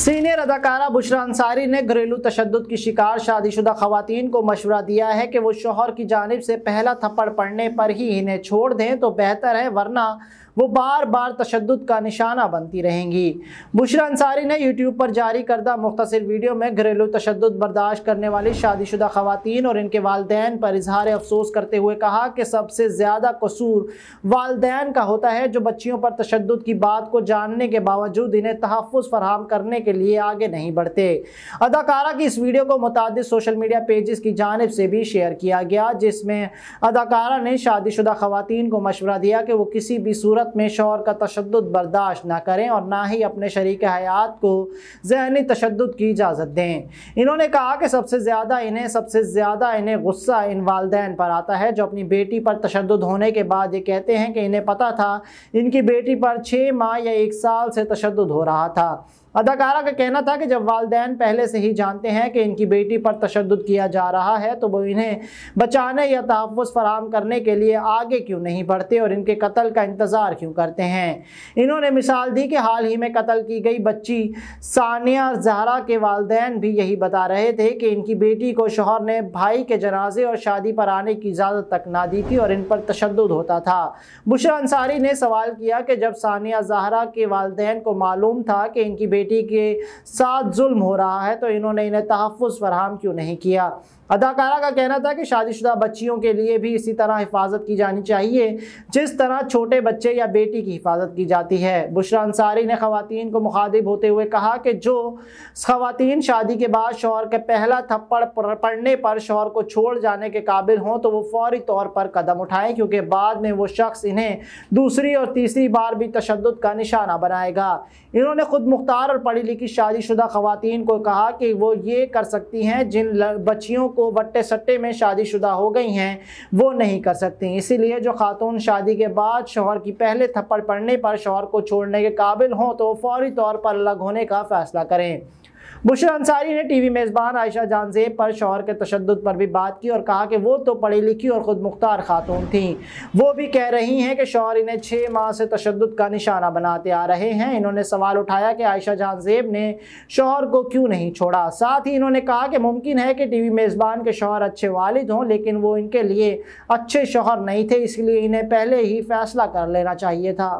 senior अदाकारा बुशरा अंसारी ने घरेलू तशद की शिकार शादीशुदा खातन को मशवरा दिया है कि वो शोहर की जानब से पहला थप्पड़ पड़ने पर ही इन्हें छोड़ दें तो बेहतर है वरना वो बार बार तशद का निशाना बनती रहेंगी बुशरा अंसारी ने यूट्यूब पर जारी करदा मुख्तर वीडियो में घरेलू तशद बर्दाश्त करने वाली शादीशुदा खातन और इनके वालदेन पर इजहार अफसोस करते हुए कहा कि सबसे ज़्यादा कसूर वालदेन का होता है जो बच्चियों पर तशद की बात को जानने के बावजूद इन्हें तहफ़ फरहम करने के लिए आगे नहीं बढ़ते अदाकारा की इस वीडियो को मुतद सोशल मीडिया पेजेस की जानब से भी शेयर किया गया जिसमें अदाकारा ने शादीशुदा खातन को मशवरा दिया कि वो किसी भी सूरत सूरत में शोर का तशद बर्दाश्त ना करें और ना ही अपने शरीक हयात को जहनी तशद की इजाज़त दें इन्होंने कहा कि सबसे ज़्यादा इन्हें सबसे ज़्यादा इन्हें गुस्सा इन वालदे पर आता है जो अपनी बेटी पर तशद होने के बाद ये कहते हैं कि इन्हें पता था इनकी बेटी पर छः माह या एक साल से तशद हो रहा था अदाकारा का कहना था कि जब वालदे पहले से ही जानते हैं कि इनकी बेटी पर तशद किया जा रहा है तो वो इन्हें बचाने या तहफ़ फराम करने के लिए आगे क्यों नहीं बढ़ते और इनके कत्ल का इंतज़ार क्यों करते हैं इन्होंने मिसाल दी कि हाल ही में कत्ल की गई बच्ची सानिया जहरा के वालदेन भी यही बता रहे थे कि इनकी बेटी को शोहर ने भाई के जनाजे और शादी पर आने की इजाज़त तक ना दी थी और इन पर तशद होता था बुशरा अंसारी ने सवाल किया कि जब सानिया जहरा के वालदे को मालूम था कि इनकी बेटी बेटी के साथ जुल्म हो रहा है तो इन्होंने इन्हें तहफ़ फराहम क्यों नहीं किया अदाकारा का कहना था कि शादीशुदा बच्चियों के लिए भी इसी तरह हिफाजत की जानी चाहिए जिस तरह छोटे बच्चे या बेटी की हिफाजत की जाती है बुशरा अंसारी ने खातन को मुखातिब होते हुए कहा कि जो खातन शादी के बाद शोहर के पहला थप्पड़ पड़ने पर शोहर को छोड़ जाने के काबिल हों तो वो फौरी तौर पर कदम उठाएँ क्योंकि बाद में वो शख्स इन्हें दूसरी और तीसरी बार भी तशद का निशाना बनाएगा इन्होंने खुद मुख्तार और पढ़ी लिखी शादीशुदा खवतिन को कहा कि वो ये कर सकती हैं जिन बच्चियों को वट्टे सट्टे में शादीशुदा हो गई हैं वो नहीं कर सकती इसीलिए जो खातून शादी के बाद शोहर की पहले थप्पड़ पड़ने पर शोहर को छोड़ने के काबिल हों तो फौरी तौर पर अलग होने का फ़ैसला करें बुशर अंसारी ने टीवी मेज़बान आयशा जानजेब पर शोहर के तशद पर भी बात की और कहा कि वो तो पढ़ी लिखी और ख़ुद मुख्तार खातून थीं वो भी कह रही हैं कि शोहर इन्हें छः माह से तशद का निशाना बनाते आ रहे हैं इन्होंने सवाल उठाया कि आयशा जानजेब ने शोहर को क्यों नहीं छोड़ा साथ ही इन्होंने कहा कि मुमकिन है कि टी वी मेज़बान के शोहर अच्छे वालिद हों लेकिन वो इनके लिए अच्छे शोहर नहीं थे इसलिए इन्हें पहले ही फ़ैसला कर लेना चाहिए था